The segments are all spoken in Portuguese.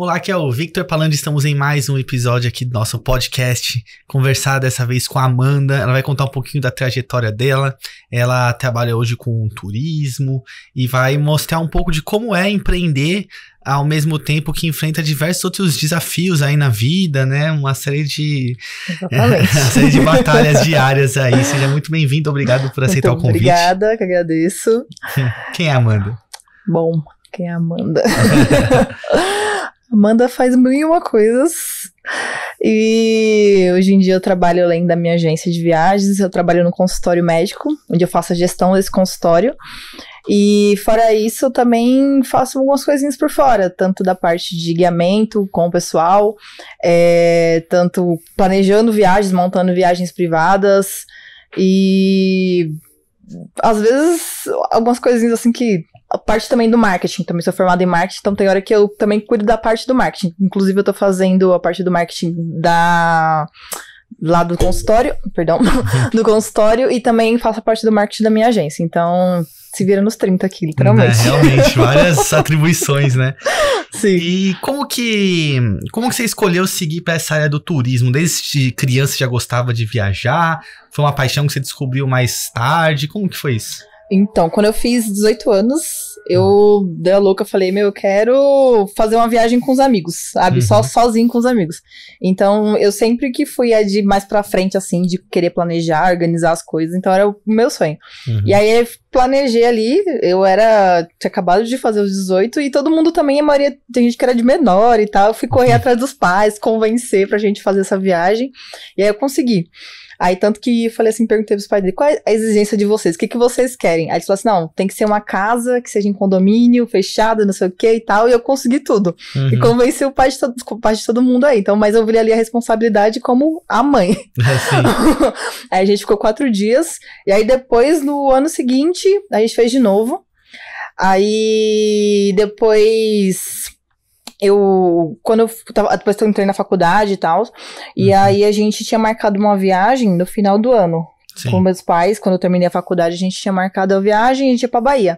Olá, aqui é o Victor Palando. Estamos em mais um episódio aqui do nosso podcast. Conversar dessa vez com a Amanda. Ela vai contar um pouquinho da trajetória dela. Ela trabalha hoje com turismo e vai mostrar um pouco de como é empreender ao mesmo tempo que enfrenta diversos outros desafios aí na vida, né? Uma série de uma série de batalhas diárias aí. Seja muito bem-vindo, obrigado por aceitar muito o convite. Obrigada, que agradeço. Quem é a Amanda? Bom, quem é a Amanda? Amanda faz mil e uma coisas. E hoje em dia eu trabalho além da minha agência de viagens, eu trabalho no consultório médico, onde eu faço a gestão desse consultório. E fora isso, eu também faço algumas coisinhas por fora, tanto da parte de guiamento com o pessoal, é, tanto planejando viagens, montando viagens privadas e às vezes algumas coisinhas assim que a parte também do marketing. Também sou formada em marketing, então tem hora que eu também cuido da parte do marketing. Inclusive, eu tô fazendo a parte do marketing da lá do consultório, perdão, do consultório e também faço parte do marketing da minha agência. Então, se vira nos 30 aqui, literalmente. É, realmente, várias atribuições, né? Sim. E como que, como que você escolheu seguir para essa área do turismo? Desde criança já gostava de viajar? Foi uma paixão que você descobriu mais tarde? Como que foi isso? Então, quando eu fiz 18 anos, eu uhum. dei a louca, falei, meu, eu quero fazer uma viagem com os amigos, sabe? Uhum. Só sozinho com os amigos. Então, eu sempre que fui a de mais pra frente, assim, de querer planejar, organizar as coisas, então era o meu sonho. Uhum. E aí, planejei ali, eu era, tinha acabado de fazer os 18, e todo mundo também, a maioria, tem gente que era de menor e tal, eu fui correr uhum. atrás dos pais, convencer pra gente fazer essa viagem, e aí eu consegui. Aí, tanto que eu falei assim, perguntei pros pais dele, qual é a exigência de vocês? O que, que vocês querem? Aí eles falaram assim, não, tem que ser uma casa que seja em condomínio, fechada, não sei o que e tal, e eu consegui tudo. Uhum. E convenci o pai de, todo, o pai de todo mundo aí. Então, mas eu vi ali a responsabilidade como a mãe. É, aí a gente ficou quatro dias, e aí depois, no ano seguinte, a gente fez de novo. Aí depois eu quando eu tava, depois que eu entrei na faculdade e tal, uhum. e aí a gente tinha marcado uma viagem no final do ano. Sim. Com meus pais, quando eu terminei a faculdade, a gente tinha marcado a viagem e a gente ia pra Bahia.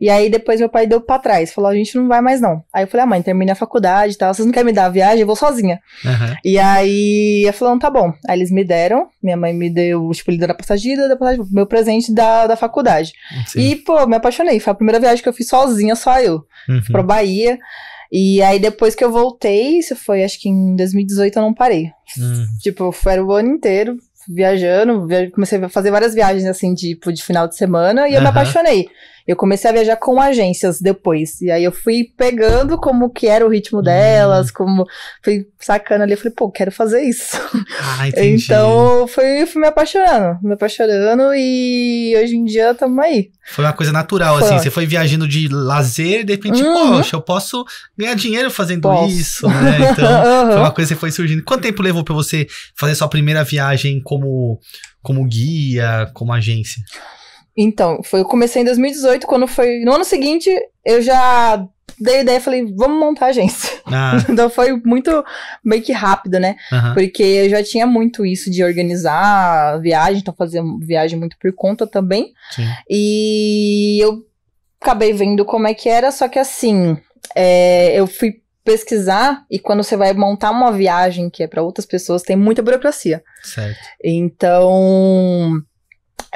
E aí depois meu pai deu pra trás, falou: a gente não vai mais não. Aí eu falei: ah, mãe, terminei a faculdade e tal, vocês não querem me dar a viagem? Eu vou sozinha. Uhum. E aí eu falei: tá bom. Aí eles me deram, minha mãe me deu, tipo, ele deu a passagem, deu passagem, meu presente da, da faculdade. Sim. E, pô, me apaixonei. Foi a primeira viagem que eu fiz sozinha, só eu. Uhum. Fui pra uhum. Bahia. E aí depois que eu voltei, isso foi acho que em 2018 eu não parei. tipo Tipo, era o ano inteiro viajando, comecei a fazer várias viagens assim, tipo, de final de semana e eu me apaixonei. Eu comecei a viajar com agências depois. E aí eu fui pegando como que era o ritmo delas, uhum. como fui sacando ali, eu falei, pô, quero fazer isso. Ah, então fui, fui me apaixonando, me apaixonando e hoje em dia estamos aí. Foi uma coisa natural, foi. assim, você foi viajando de lazer e de repente, uhum. poxa, eu posso ganhar dinheiro fazendo posso. isso, né? Então, uhum. foi uma coisa que foi surgindo. Quanto tempo levou para você fazer sua primeira viagem como, como guia, como agência? Então, foi, eu comecei em 2018, quando foi. No ano seguinte, eu já dei ideia, falei, vamos montar a agência. Ah. então foi muito meio que rápido, né? Porque eu já tinha muito isso de organizar viagem, então fazia viagem muito por conta também. Sim. E eu acabei vendo como é que era, só que assim, é, eu fui pesquisar e quando você vai montar uma viagem que é para outras pessoas, tem muita burocracia. Certo. Então,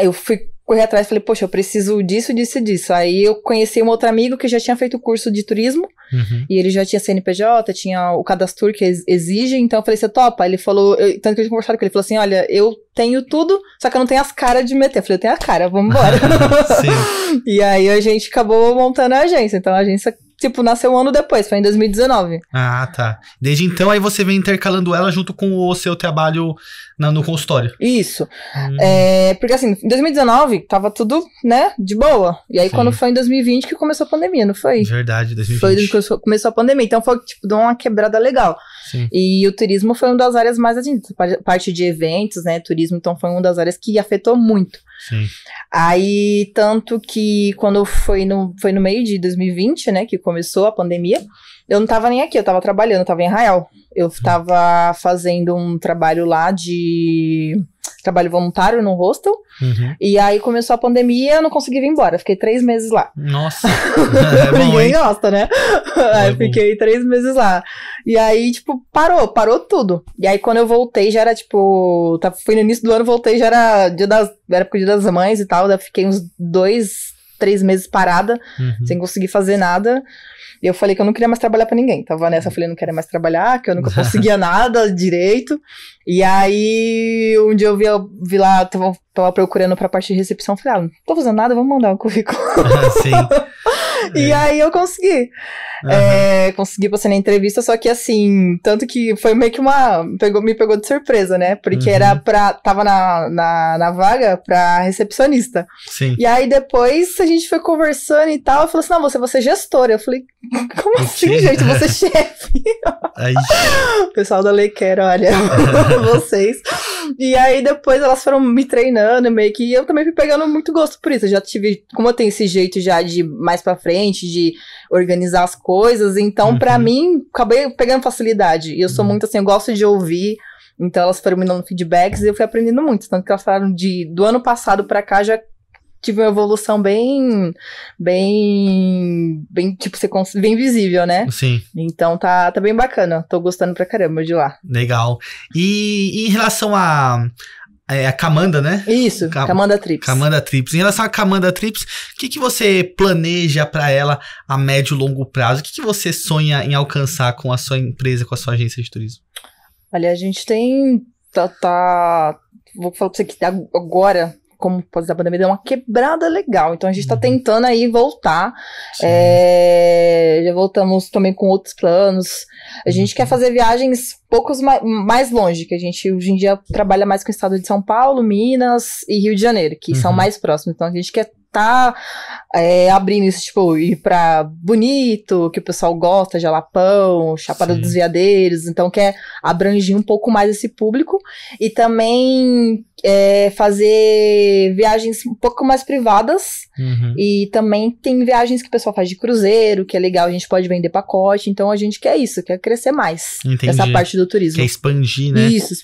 eu fui corri atrás, falei, poxa, eu preciso disso, disso e disso. Aí eu conheci um outro amigo que já tinha feito curso de turismo, uhum. e ele já tinha CNPJ, tinha o cadastro que exige, então eu falei, você topa? Ele falou, eu, tanto que a gente conversou com ele, ele falou assim, olha, eu tenho tudo, só que eu não tenho as caras de meter. Eu falei, eu tenho a cara, vamos embora. e aí a gente acabou montando a agência, então a agência... Tipo, nasceu um ano depois, foi em 2019. Ah, tá. Desde então, aí você vem intercalando ela junto com o seu trabalho no, no consultório. Isso. Hum. É, porque assim, em 2019 tava tudo, né, de boa. E aí Sim. quando foi em 2020 que começou a pandemia, não foi? Verdade, 2020. Foi quando começou a pandemia. Então foi, tipo, deu uma quebrada legal. Sim. E o turismo foi uma das áreas mais atingidas. Assim, parte de eventos, né, turismo, então foi uma das áreas que afetou muito. Sim. Aí, tanto que quando foi no, foi no meio de 2020, né, que começou a pandemia, eu não tava nem aqui, eu tava trabalhando, eu tava em Israel, Eu tava fazendo um trabalho lá de trabalho voluntário no hostel. Uhum. E aí começou a pandemia, eu não consegui vir embora. Fiquei três meses lá. Nossa! É Ninguém gosta, né? É aí fiquei três meses lá. E aí, tipo, parou, parou tudo. E aí quando eu voltei, já era tipo. Tá, fui no início do ano, voltei, já era dia das. Era época dia das mães e tal. Daí fiquei uns dois, três meses parada, uhum. sem conseguir fazer nada. E eu falei que eu não queria mais trabalhar para ninguém. Tava nessa, eu falei, não quero mais trabalhar, que eu nunca conseguia nada direito. E aí, um dia eu vi, eu vi lá, tava, tava procurando pra parte de recepção, falei, ah, não tô fazendo nada, vamos mandar um currículo. Ah, sim. E é. aí eu consegui. Uhum. É, consegui passar na entrevista, só que assim, tanto que foi meio que uma. Pegou, me pegou de surpresa, né? Porque uhum. era pra. Tava na, na, na, vaga pra recepcionista. Sim. E aí depois a gente foi conversando e tal. Eu falei assim: não, você vai ser é gestora. Eu falei, como assim, gente? Você é chefe. Aí. Pessoal da Quero, olha, vocês. E aí depois elas foram me treinando meio que. E eu também fui pegando muito gosto por isso. Eu já tive. Como eu tenho esse jeito já de mais pra frente frente, de organizar as coisas. Então, uhum. para mim, acabei pegando facilidade. E eu sou uhum. muito assim, eu gosto de ouvir. Então, elas foram me dando feedbacks e eu fui aprendendo muito. Tanto que elas falaram de, do ano passado para cá, já tive uma evolução bem, bem, bem, tipo, você bem visível, né? Sim. Então tá, tá bem bacana, tô gostando pra caramba de lá. Legal. E, e em relação a, é a Camanda, né? Isso, Cam Camanda Trips. Camanda Trips. Em relação à Camanda Trips, o que, que você planeja para ela a médio e longo prazo? O que, que você sonha em alcançar com a sua empresa, com a sua agência de turismo? Olha, a gente tem. Tá, tá vou falar para você que agora como pós da pandemia, deu uma quebrada legal. Então a gente está uhum. tentando aí voltar. É, já voltamos também com outros planos. A gente uhum. quer fazer viagens poucos mais, mais longe, que a gente hoje em dia trabalha mais com o estado de São Paulo, Minas e Rio de Janeiro, que uhum. são mais próximos. Então a gente quer tá é, abrindo isso, tipo, ir pra bonito, que o pessoal gosta, jalapão, chapada Sim. dos veadeiros, então quer abranger um pouco mais esse público e também é, fazer viagens um pouco mais privadas uhum. e também tem viagens que o pessoal faz de cruzeiro, que é legal, a gente pode vender pacote, então a gente quer isso, quer crescer mais. Entendi. Essa parte do turismo. Quer expandir, né? Isso,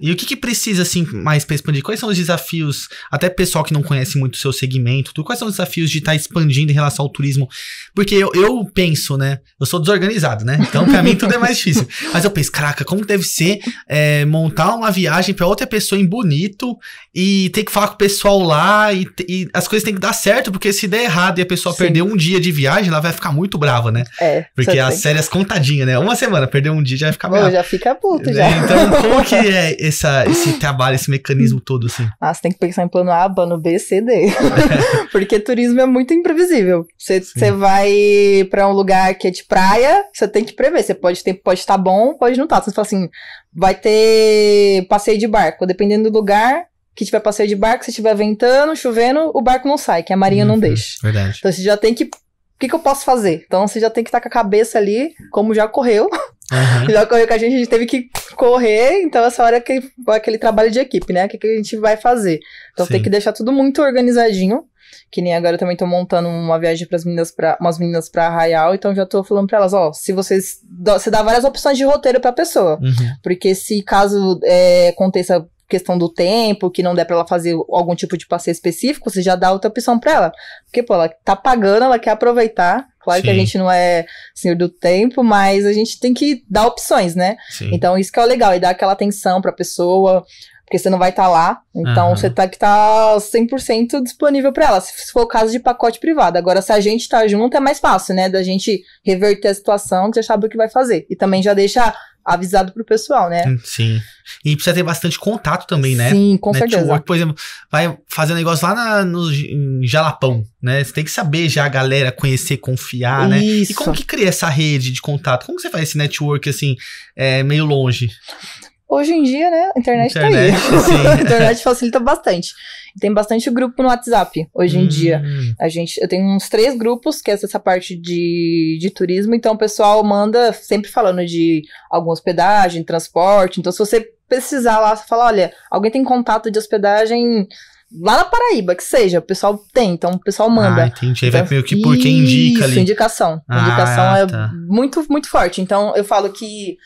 e o que, que precisa, assim, mais para expandir? Quais são os desafios, até pessoal que não conhece muito o seu segmento, tu, quais são os desafios de estar tá expandindo em relação ao turismo? Porque eu, eu penso, né? Eu sou desorganizado, né? Então, para mim, tudo é mais difícil. Mas eu penso, caraca, como deve ser é, montar uma viagem para outra pessoa em bonito e ter que falar com o pessoal lá e, e, as coisas têm que dar certo, porque se der errado e a pessoa Sim. perder um dia de viagem, ela vai ficar muito brava, né? É. Porque as séries contadinhas, né? Uma semana, perder um dia já vai ficar brava. já fica puto, é, já. Então, como que é? essa, esse trabalho, esse mecanismo todo, assim? Ah, você tem que pensar em plano A, plano B, C, D. Porque turismo é muito imprevisível. Você, vai para um lugar que é de praia, você tem que prever. Você pode estar pode tá bom, pode não estar. Tá. Você fala assim, vai ter passeio de barco. Dependendo do lugar, que tiver passeio de barco, se estiver ventando, chovendo, o barco não sai, que a marinha uhum, não deixa. Verdade. Então você já tem que. O que, que eu posso fazer? Então você já tem que estar com a cabeça ali, como já ocorreu, Uhum. Já ocorreu com a gente, a gente teve que correr, então essa hora é aquele, aquele trabalho de equipe, né? O que, que a gente vai fazer? Então Sim. tem que deixar tudo muito organizadinho. Que nem agora eu também tô montando uma viagem para meninas pra, umas meninas para Arraial, então já tô falando para elas, ó, se vocês. Você dá várias opções de roteiro pra pessoa. Uhum. Porque se caso é, aconteça questão do tempo, que não der para ela fazer algum tipo de passeio específico, você já dá outra opção para ela. Porque, pô, ela tá pagando, ela quer aproveitar. Claro Sim. que a gente não é senhor do tempo, mas a gente tem que dar opções, né? Sim. Então, isso que é o legal, e é dar aquela atenção pra pessoa, porque você não vai estar tá lá, então uhum. você tá que estar tá 100% disponível para ela, se for o caso de pacote privado. Agora, se a gente tá junto, é mais fácil, né, da gente reverter a situação, que já sabe o que vai fazer. E também já deixa avisado pro pessoal, né? Hum, sim. E precisa ter bastante contato também, né? Sim, com Network, certeza. Por exemplo, vai fazer um negócio lá na, no Jalapão, né? Você tem que saber já a galera, conhecer, confiar, Isso. né? E como que cria essa rede de contato? Como que você faz esse network, assim, é, meio longe? Hoje em dia, né? A internet, internet tá aí. a internet facilita bastante. Tem bastante grupo no WhatsApp hoje em hum. dia. A gente, eu tenho uns três grupos, que é essa parte de, de turismo. Então, o pessoal manda sempre falando de alguma hospedagem, transporte. Então, se você precisar lá, fala olha, alguém tem contato de hospedagem lá na Paraíba, que seja, o pessoal tem, então o pessoal ah, manda. Ah, entendi. Aí vai então, meio que por quem indica Isso, ali. indicação. Ah, indicação ah, é tá. muito, muito forte. Então, eu falo que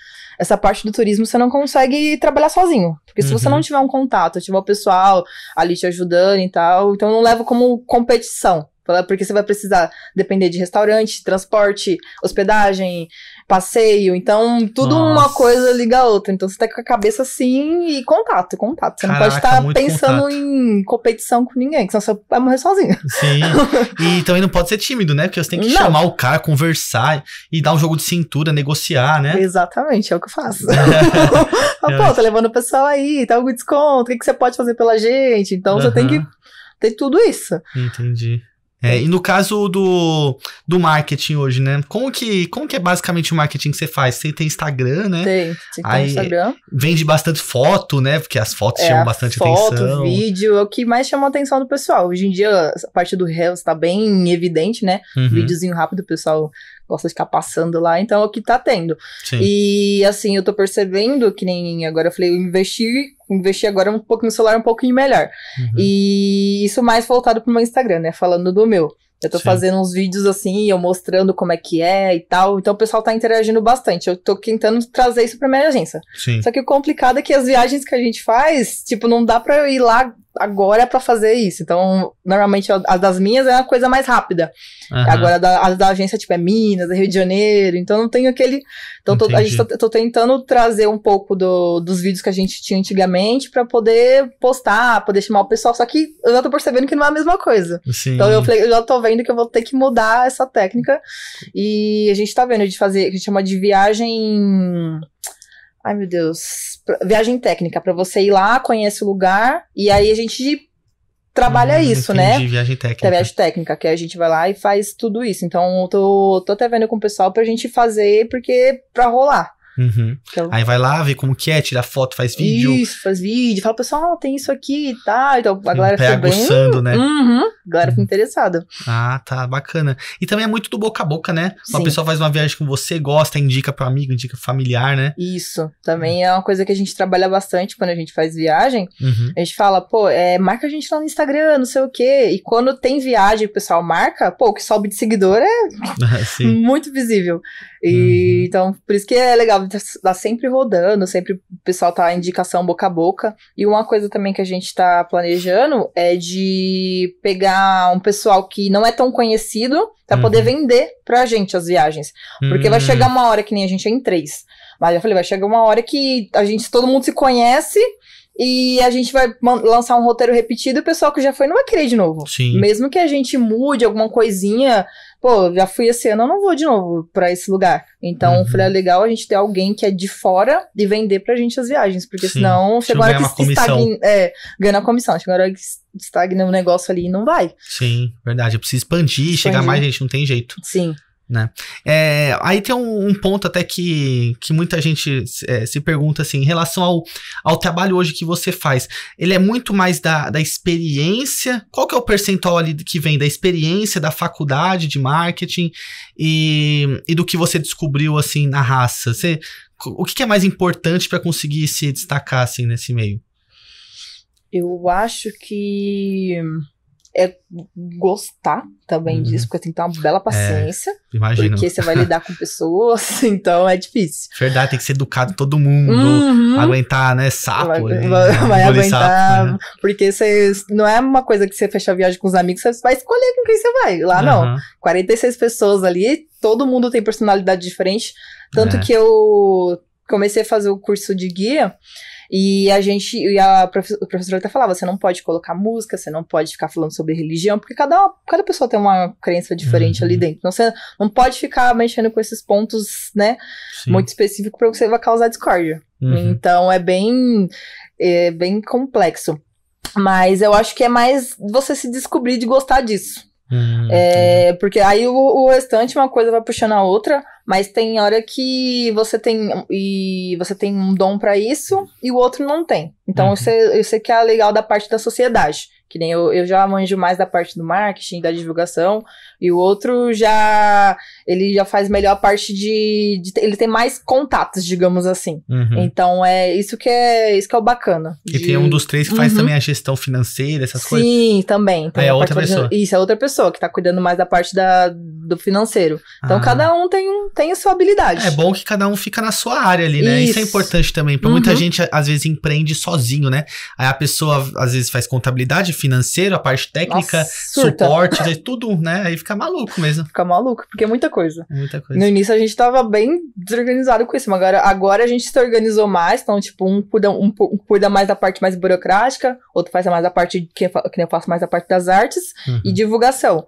essa parte do turismo você não consegue trabalhar sozinho. Porque se uhum. você não uhum. tiver um contato, tiver o pessoal ali te ajudando e tal, então não leva como competição. Porque você vai precisar depender de restaurante, transporte, hospedagem, passeio. Então, tudo Nossa. uma coisa liga a outra. Então, você tá com a cabeça assim e contato, contato. Você Caraca, não pode estar pensando contato. em competição com ninguém, senão você vai morrer sozinho. Sim. e também não pode ser tímido, né? Porque você tem que não. chamar o cara, conversar e dar um jogo de cintura, negociar, né? Exatamente, é o que eu faço. É. Pô, tá levando o pessoal aí, tá algum desconto, o que, que você pode fazer pela gente? Então, você tem que ter tudo isso. Entendi. É, e no caso do, do marketing hoje, né? Como que, como que é basicamente o marketing que você faz? Você tem Instagram, né? Tem, tem Aí Instagram. Vende bastante foto, né? Porque as fotos é, chamam bastante foto, atenção. Foto, vídeo, é o que mais chama a atenção do pessoal. Hoje em dia, a parte do Reels tá bem evidente, né? Uhum. Videozinho rápido, o pessoal gosta de ficar passando lá, então é o que tá tendo. Sim. E assim, eu tô percebendo que nem agora eu falei, eu investi agora um pouco no celular um pouquinho melhor. Uhum. E isso mais voltado pro meu Instagram, né? Falando do meu. Eu tô Sim. fazendo uns vídeos assim, eu mostrando como é que é e tal. Então o pessoal tá interagindo bastante. Eu tô tentando trazer isso pra minha agência. Sim. Só que o complicado é que as viagens que a gente faz, tipo, não dá pra eu ir lá agora é para fazer isso. Então, normalmente as das minhas é a coisa mais rápida. Uhum. Agora as da, agência tipo é Minas, é Rio de Janeiro, então não tem aquele. Então tô, a gente tá, tô tentando trazer um pouco do, dos vídeos que a gente tinha antigamente para poder postar, poder chamar o pessoal, só que eu já tô percebendo que não é a mesma coisa. Sim. Então eu, eu já tô vendo que eu vou ter que mudar essa técnica e a gente tá vendo de fazer, que a gente chama de viagem Ai, meu Deus. Viagem técnica, para você ir lá, conhece o lugar, e aí a gente trabalha hum, isso, entendi, né? viagem técnica. É viagem técnica, que a gente vai lá e faz tudo isso. Então, eu tô, tô até vendo com o pessoal pra gente fazer, porque pra rolar. Uhum. Então, aí vai lá, vê como que é, tira foto, faz vídeo. Isso, faz vídeo. Fala, pessoal, tem isso aqui e tá. Então a galera fica bem... aguçando, né? Uhum, a galera fica uhum. interessada. Ah, tá, bacana. E também é muito do boca a boca, né? Uma Sim. pessoa faz uma viagem com você, gosta, indica pro amigo, indica pro familiar, né? Isso. Também é uma coisa que a gente trabalha bastante quando a gente faz viagem. Uhum. A gente fala, pô, é, marca a gente lá no Instagram, não sei o quê. E quando tem viagem, o pessoal marca, pô, o que sobe de seguidor é muito visível. E, uhum. Então, por isso que é legal tá, tá sempre rodando, sempre o pessoal tá indicação boca a boca. E uma coisa também que a gente tá planejando é de pegar um pessoal que não é tão conhecido para uhum. poder vender pra gente as viagens. Porque uhum. vai chegar hum. uma hora que nem a gente é em três. Mas eu falei, vai chegar uma hora que a gente, todo mundo se conhece e a gente vai lançar um roteiro repetido e o pessoal que já foi não vai querer de novo. Sim. Mesmo que a gente mude alguma coisinha, pô, já fui esse ano, eu não vou de novo para esse lugar. Então, ah, uhum. falei, é legal a gente ter alguém que é de fora e vender pra gente as viagens, porque Sim. senão chegou é, a hora que estagna. É, ganha a comissão, chegou a que estagna o um negócio ali e não vai. Sim, verdade. Eu preciso expandir, expandir, chegar mais gente, não tem jeito. Sim. Né? É, aí tem um, um, ponto até que, que muita gente é, se pergunta assim, em relação ao, ao trabalho hoje que você faz, ele é muito mais da, da experiência, qual que é o percentual ali que vem da experiência, da faculdade de marketing e, e do que você descobriu assim na raça? Você, o que, que é mais importante para conseguir se destacar assim nesse meio? Eu acho que é gostar também uhum. disso, porque tem que ter uma bela é, paciência. É, imagina. Porque você vai lidar com pessoas, então é difícil. Verdade, tem que ser educado todo mundo, uhum. aguentar, né? Sapo. Vai, né? vai, vai aguentar, sapo, né? porque você, não é uma coisa que você fecha a viagem com os amigos, você vai escolher com quem você vai. Lá uhum. não. 46 pessoas ali, todo mundo tem personalidade diferente. Tanto é. que eu comecei a fazer o curso de guia e a gente, e a professora, professora até falava, você não pode colocar música, você não pode ficar falando sobre religião, porque cada, cada pessoa tem uma crença diferente uhum. ali dentro. Então você não pode ficar mexendo com esses pontos, né, Sim. muito específicos porque você vai causar discórdia. Uhum. Então é bem é bem complexo. Mas eu acho que é mais você se descobrir de gostar disso. Hum, é, porque aí o, o restante, uma coisa vai puxando a outra. Mas tem hora que você tem e você tem um dom para isso e o outro não tem. Então uhum. isso, é, isso é que é legal da parte da sociedade. Que nem eu, eu já manjo mais da parte do marketing, da divulgação, e o outro já ele já faz melhor a parte de, de ele tem mais contatos, digamos assim. Uhum. Então é isso que é isso que é o bacana. De... E tem um dos três que faz uhum. também a gestão financeira, essas Sim, coisas. Sim, também. Então, é a é outra pessoa. isso é outra pessoa que tá cuidando mais da parte da, do financeiro. Então ah. cada um tem tem a sua habilidade. É bom que cada um fica na sua área ali, né? Isso, é isso é importante também, porque uhum. muita gente às vezes empreende sozinho, né? Aí a pessoa às vezes faz contabilidade financeiro, a parte técnica, Nossa, suporte, daí tudo, né? Aí fica maluco mesmo. Fica maluco, porque é muita coisa. Muita coisa. No início a gente tava bem desorganizado com isso, mas agora, agora a gente se organizou mais, então, tipo, um cuida, um, um cuida mais da parte mais burocrática, outro faz mais a parte, que, que eu faço mais a parte das artes uhum. e divulgação.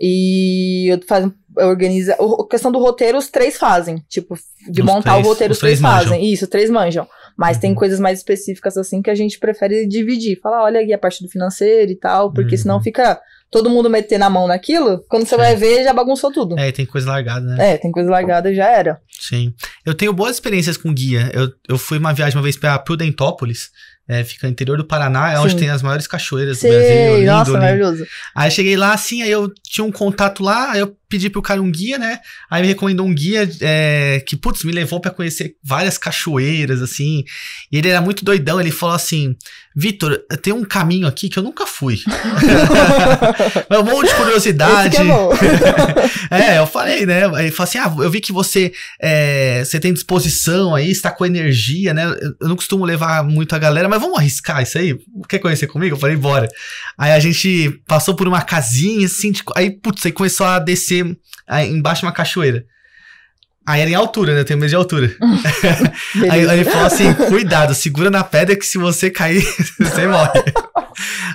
E eu faço, organizo. A questão do roteiro, os três fazem. Tipo, de os montar três, o roteiro, os, os três, três fazem. Manjam. Isso, três manjam. Mas uhum. tem coisas mais específicas assim que a gente prefere dividir. Falar, olha aqui a parte do financeiro e tal, porque uhum. senão fica todo mundo metendo a mão naquilo. Quando você é. vai ver, já bagunçou tudo. É, tem coisa largada, né? É, tem coisa largada e já era. Sim. Eu tenho boas experiências com guia. Eu, eu fui uma viagem uma vez para Prudentópolis. É, fica no interior do Paraná, é Sim. onde tem as maiores cachoeiras Sim, do Brasil. Lindo, nossa, lindo. maravilhoso. Aí cheguei lá, assim, aí eu tinha um contato lá, aí eu pedi pro cara um guia, né? Aí me recomendou um guia é, que, putz, me levou para conhecer várias cachoeiras, assim. E ele era muito doidão, ele falou assim: Vitor, tem um caminho aqui que eu nunca fui. é um monte de curiosidade. É, é, eu falei, né? Ele falou assim: ah, eu vi que você, é, você tem disposição aí, está com energia, né? Eu não costumo levar muito a galera, mas vamos arriscar isso aí? Quer conhecer comigo? Eu falei, bora. Aí a gente passou por uma casinha, assim, de... aí, putz, aí começou a descer ser ah, embaixo de uma cachoeira. Aí era em altura, né? Eu tenho medo de altura. aí ele falou assim: cuidado, segura na pedra que se você cair, você morre.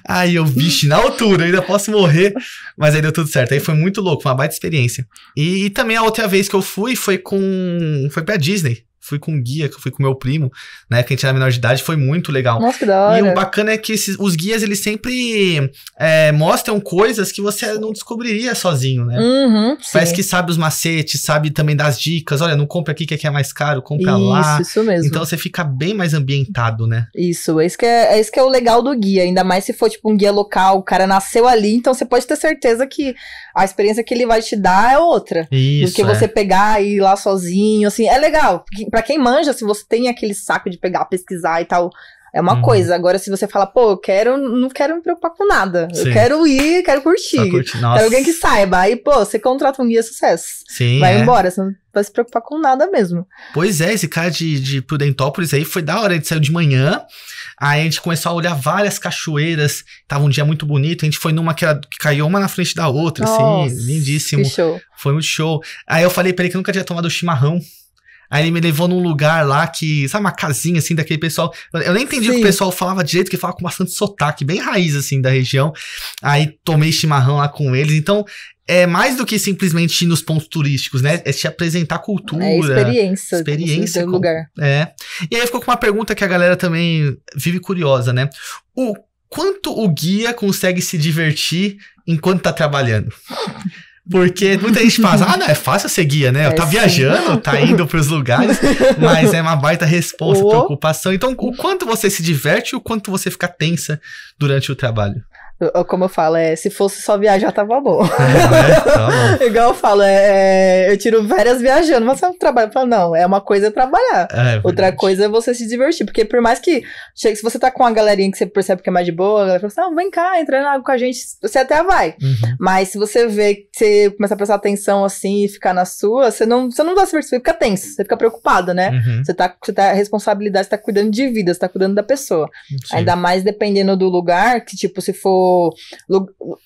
Aí eu, bicho, na altura, ainda posso morrer. Mas aí deu tudo certo. Aí foi muito louco, uma baita experiência. E, e também a outra vez que eu fui foi com. Foi pra Disney. Fui com um guia, fui com meu primo, né? época a gente era menor de idade, foi muito legal. Nossa, que da hora. E o bacana é que esses, os guias, eles sempre é, mostram coisas que você não descobriria sozinho, né? Uhum, Parece que sabe os macetes, sabe também das dicas. Olha, não compra aqui que aqui é mais caro, compra isso, lá. Isso, isso mesmo. Então você fica bem mais ambientado, né? Isso, é isso, que é, é isso que é o legal do guia, ainda mais se for tipo um guia local, o cara nasceu ali, então você pode ter certeza que a experiência que ele vai te dar é outra. Isso, do que é. você pegar e ir lá sozinho, assim, é legal. Porque para quem manja, se você tem aquele saco de pegar, pesquisar e tal, é uma uhum. coisa. Agora, se você fala, pô, eu quero, não quero me preocupar com nada. Sim. Eu quero ir, quero curtir. curtir. Quero é alguém que saiba. Aí, pô, você contrata um guia sucesso. Sim. Vai é. embora, você não vai se preocupar com nada mesmo. Pois é, esse cara de, de Prudentópolis aí foi da hora. gente saiu de manhã, aí a gente começou a olhar várias cachoeiras. Tava um dia muito bonito. A gente foi numa que, que caiu uma na frente da outra, assim, Nossa, assim, lindíssimo. Que show. Foi muito show. Aí eu falei pra ele que nunca tinha tomado chimarrão. Aí ele me levou num lugar lá que, sabe, uma casinha assim daquele pessoal. Eu nem entendi Sim. o que o pessoal falava direito, que falava com bastante sotaque, bem raiz assim da região. Aí tomei chimarrão lá com eles. Então, é mais do que simplesmente ir nos pontos turísticos, né? É te apresentar cultura. É experiência. Né? Experiência. Com, lugar. É. E aí ficou com uma pergunta que a galera também vive curiosa, né? O quanto o guia consegue se divertir enquanto tá trabalhando? Porque muita gente fala, ah, não, é fácil ser guia, né? É tá sim. viajando, tá indo pros lugares, mas é uma baita resposta, preocupação. Então, o quanto você se diverte e o quanto você fica tensa durante o trabalho? Como eu falo, é, se fosse só viajar, tava bom. É, tá bom. Igual eu falo, é, é eu tiro várias viajando, mas um trabalho. Eu não, é uma coisa é trabalhar. É, é Outra coisa é você se divertir. Porque por mais que. Se você tá com uma galerinha que você percebe que é mais de boa, a galera fala assim, ah, vem cá, entra na água com a gente. Você até vai. Uhum. Mas se você vê que você começa a prestar atenção assim e ficar na sua, você não, você não vai se divertir, você fica tenso, você fica preocupado, né? Uhum. Você, tá, você tá responsabilidade, você tá cuidando de vida, você tá cuidando da pessoa. Sim. Ainda mais dependendo do lugar, que, tipo, se for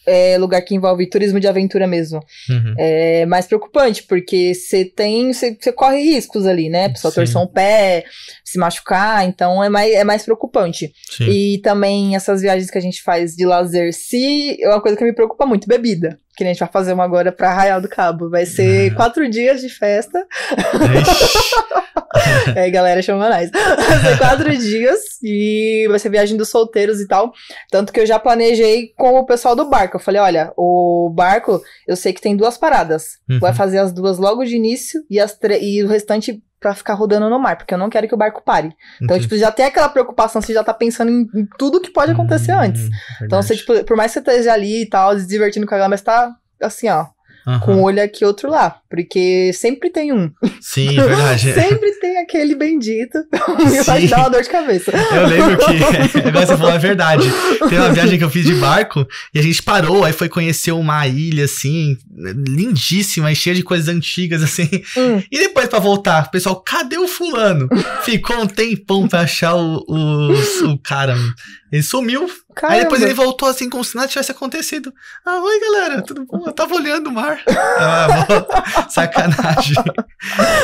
é, lugar que envolve turismo de aventura mesmo, uhum. é mais preocupante, porque você tem, você corre riscos ali, né? pessoa torcer um pé, se machucar, então é mais, é mais preocupante. Sim. E também essas viagens que a gente faz de lazer, se é uma coisa que me preocupa muito, bebida que a gente vai fazer uma agora para Arraial do Cabo. Vai ser é. quatro dias de festa. é, galera, chama nós. Vai ser quatro dias e vai ser viagem dos solteiros e tal. Tanto que eu já planejei com o pessoal do barco. Eu falei, olha, o barco, eu sei que tem duas paradas. Uhum. Vai fazer as duas logo de início e, as e o restante para ficar rodando no mar, porque eu não quero que o barco pare. Então, Entendi. tipo, já tem aquela preocupação, você já tá pensando em, em tudo que pode acontecer hum, antes. Verdade. Então, você, tipo, por mais que você esteja ali e tal, se divertindo com a galera, mas tá assim, ó, uhum. com um olho aqui outro lá, porque sempre tem um. Sim, verdade. sempre tem aquele bendito e vai dar uma dor de cabeça. Eu lembro que, agora você falou a verdade, tem uma viagem que eu fiz de barco e a gente parou, aí foi conhecer uma ilha, assim, lindíssima e cheia de coisas antigas, assim. Hum. E depois para voltar, o pessoal, cadê o fulano? Ficou um tempão pra achar o, o, o cara. Ele sumiu, Caramba. Aí depois ele voltou assim como se nada tivesse acontecido. Ah, oi galera, tudo bom? Eu tava olhando o mar. Ah, sacanagem.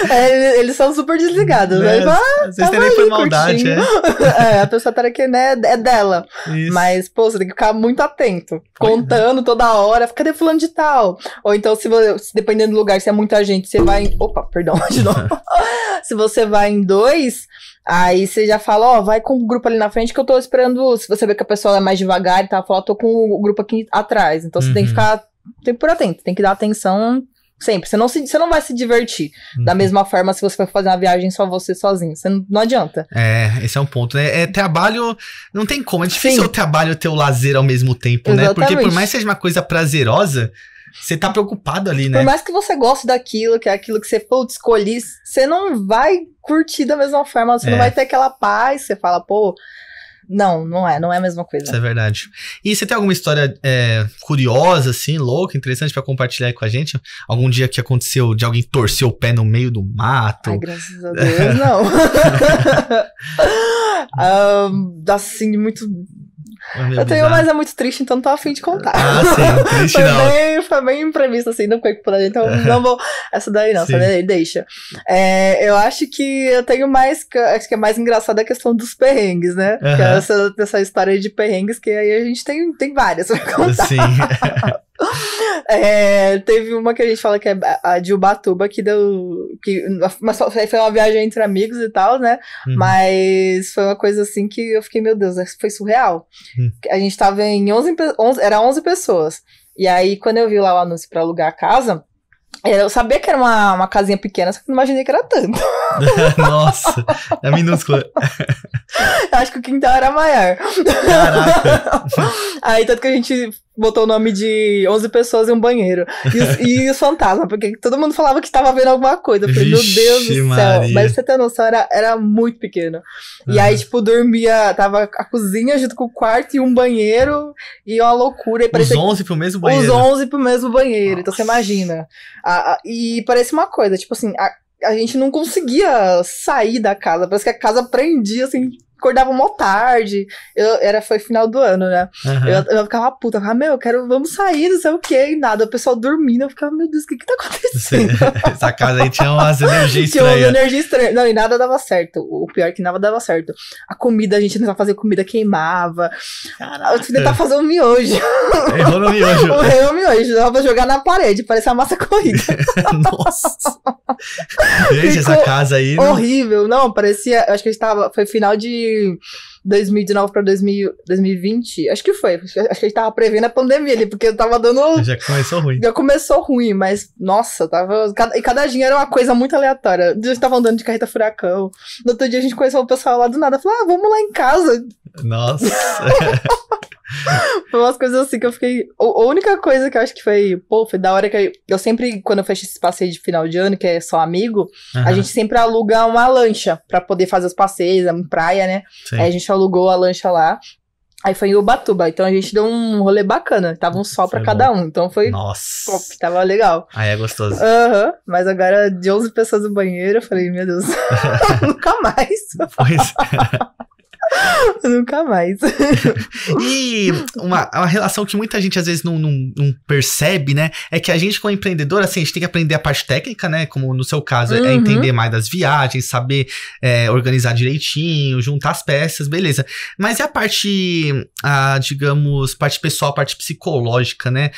É, eles são super desligados, né? Mas, ah, Às vezes nem foi maldade, é. é. A pessoa tá aqui, né? É dela. Isso. Mas, pô, você tem que ficar muito atento. Pois é. contando é. toda hora. Cadê fulano de tal? Ou então, se, se dependendo do lugar, se é muita gente, você vai. Em... Opa, perdão, de novo. se você vai em dois Aí você já fala, ó, oh, vai com o grupo ali na frente que eu tô esperando. Se você vê que a pessoa é mais devagar e tal, fala, tô com o grupo aqui atrás. Então você tem que uhum. ficar tem por atento, tem que dar atenção sempre. Você não, se, você não vai se divertir uhum. da mesma forma se você for fazer uma viagem só você sozinho. Você não, não adianta. É, esse é um ponto, né? É, trabalho. Não tem como. É difícil Sim. o trabalho e o lazer ao mesmo tempo, Exatamente. né? Porque por mais que seja uma coisa prazerosa. Você tá preocupado ali, né? Por mais que você goste daquilo, que é aquilo que você, putz, escolhi, você não vai curtir da mesma forma, você é. não vai ter aquela paz, você fala, pô, não, não é, não é a mesma coisa. Isso é verdade. E você tem alguma história é, curiosa, assim, louca, interessante para compartilhar aí com a gente? Algum dia que aconteceu de alguém torcer o pé no meio do mato? Ai, graças a Deus, não. um, assim, muito é eu tenho, mas é muito triste, então não tô afim de contar. Ah, sim, triste foi não. Bem, foi bem imprevisto, assim, não por com então é. não vou. Essa daí não, sim. essa daí deixa. É, eu acho que eu tenho mais. Acho que é mais engraçada a questão dos perrengues, né? Uhum. Essa, essa história de perrengues, que aí a gente tem, tem várias pra contar. Sim. É, teve uma que a gente fala que é a de Ubatuba, que deu. Que, mas foi uma viagem entre amigos e tal, né? Uhum. Mas foi uma coisa assim que eu fiquei, meu Deus, foi surreal. Uhum. A gente tava em 11, 11, era 11 pessoas. E aí, quando eu vi lá o anúncio para alugar a casa, eu sabia que era uma, uma casinha pequena, só que não imaginei que era tanto. Nossa, é minúscula. Acho que o quintal era maior. Caraca. Aí, tanto que a gente botou o nome de 11 pessoas em um banheiro. E, e os fantasmas, porque todo mundo falava que estava vendo alguma coisa. Eu falei, Vixe meu Deus do céu. Mas você tem noção, era, era muito pequeno. E ah. aí, tipo, dormia, tava a cozinha junto com o quarto e um banheiro. E uma loucura. E os 11 pro mesmo banheiro. Os 11 pro mesmo banheiro. Nossa. Então você imagina. A, a, e parece uma coisa, tipo assim, a, a gente não conseguia sair da casa. Parece que a casa prendia, assim, acordava mó tarde. Eu, era, foi final do ano, né? Uhum. Eu, eu ficava puta, eu ficava, meu, eu quero, vamos sair, não sei o que, e nada. O pessoal dormindo, eu ficava, meu Deus, o que que tá acontecendo? Essa casa aí tinha umas energias estranhas. Tinha uma energia estranha Não, e nada dava certo. O pior é que nada dava certo. A comida, a gente não tentava fazer comida, queimava. Caraca. Eu tentava fazer um miojo. Errou no miojo. Errou no miojo. Dava jogar na parede, parecia massa corrida. Nossa. Gente, essa casa aí. Horrível. Não, parecia, eu acho que a gente tava, foi final de do 2019 pra 2020, acho que foi. Acho que a gente tava prevendo a pandemia ali, porque eu tava dando. Já começou ruim. Já começou ruim, mas, nossa, tava. Cada, e cada dia era é uma coisa muito aleatória. A gente tava andando de carreta furacão. No outro dia a gente conheceu o pessoal lá do nada. Falou, ah, vamos lá em casa. Nossa. foi umas coisas assim que eu fiquei. A única coisa que eu acho que foi, pô, foi da hora que eu, eu sempre, quando eu fecho esse passeio de final de ano, que é só amigo, uhum. a gente sempre aluga uma lancha pra poder fazer os passeios, é praia, né? Sim. Aí a gente alugou a lancha lá. Aí foi em Ubatuba, então a gente deu um rolê bacana. Tava um sol para é cada um, então foi. Nossa! Top, tava legal. Aí é gostoso. Aham, uhum, mas agora de 11 pessoas no banheiro, eu falei, meu Deus, nunca mais. Pois. É. Nunca mais. e uma, uma relação que muita gente às vezes não, não, não, percebe, né? É que a gente, como empreendedor, assim, a gente tem que aprender a parte técnica, né? Como no seu caso, é uhum. é entender mais das viagens, saber é, organizar direitinho, juntar as peças, beleza. Mas é a parte, a, ah, digamos, parte pessoal, parte psicológica, né?